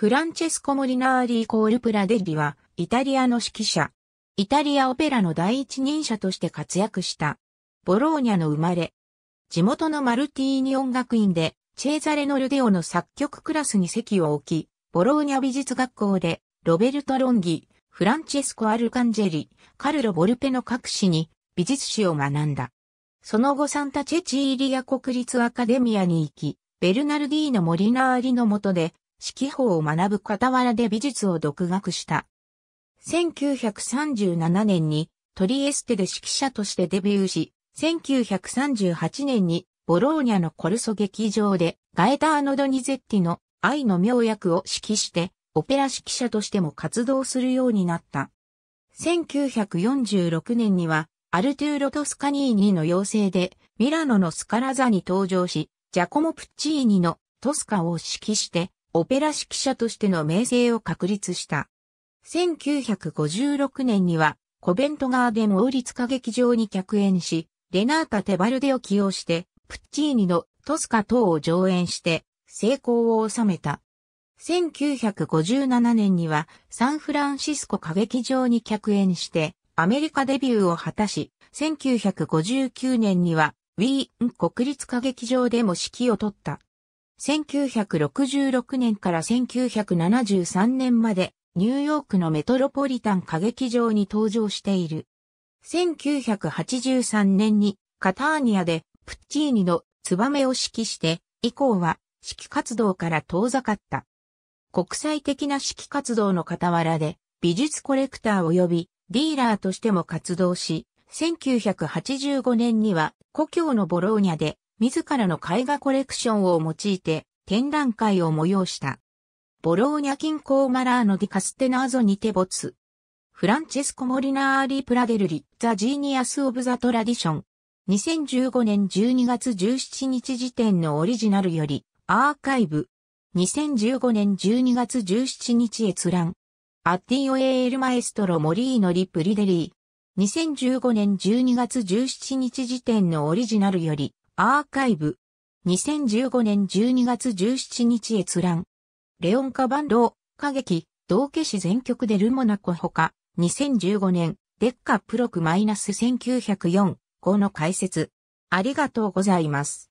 フランチェスコ・モリナーリー・コール・プラデッリは、イタリアの指揮者。イタリアオペラの第一人者として活躍した。ボローニャの生まれ。地元のマルティーニ音楽院で、チェーザレノルデオの作曲クラスに席を置き、ボローニャ美術学校で、ロベルト・ロンギ、フランチェスコ・アルカンジェリ、カルロ・ボルペの各史に、美術史を学んだ。その後サンタチェチーリア国立アカデミアに行き、ベルナルディーノ・モリナーリの下で指揮法を学ぶ傍らで美術を独学した。1937年にトリエステで指揮者としてデビューし、1938年にボローニャのコルソ劇場でガエターノ・ドニゼッティの愛の妙薬を指揮してオペラ指揮者としても活動するようになった。1946年にはアルトゥーロ・トスカニーニの要請でミラノのスカラザに登場し、ジャコモ・プッチーニのトスカを指揮してオペラ指揮者としての名声を確立した。1956年には、コベントガーデン王立歌劇場に客演し、レナータ・テバルデを起用して、プッチーニのトスカ等を上演して、成功を収めた。1957年にはサンフランシスコ歌劇場に客演してアメリカデビューを果たし、1959年にはウィーン国立歌劇場でも指揮を取った。1966年から1973年までニューヨークのメトロポリタン歌劇場に登場している。1983年にカターニアでプッチーニのツバメを指揮して以降は指揮活動から遠ざかった。国際的な指揮活動の傍らで美術コレクター及びディーラーとしても活動し、1985年には故郷のボローニャで自らの絵画コレクションを用いて展覧会を催した。ボローニャ近郊マラーノ・ディ・カステナーゾにて没。フランチェスコ・モリナーリ・プラデルリ、ザ・ジーニアス・オブ・ザ・トラディション。2015年12月17日時点のオリジナルより、アーカイブ。2015年12月17日閲覧。アッティオ・エール・マエストロ・モリーノ・リ・プリデリー。2015年12月17日時点のオリジナルより、アーカイブ。2015年12月17日閲覧。レオンカバンド、歌劇、道化師全曲でルモナコほか、2015年、デッカプロク -1904、5の解説。ありがとうございます。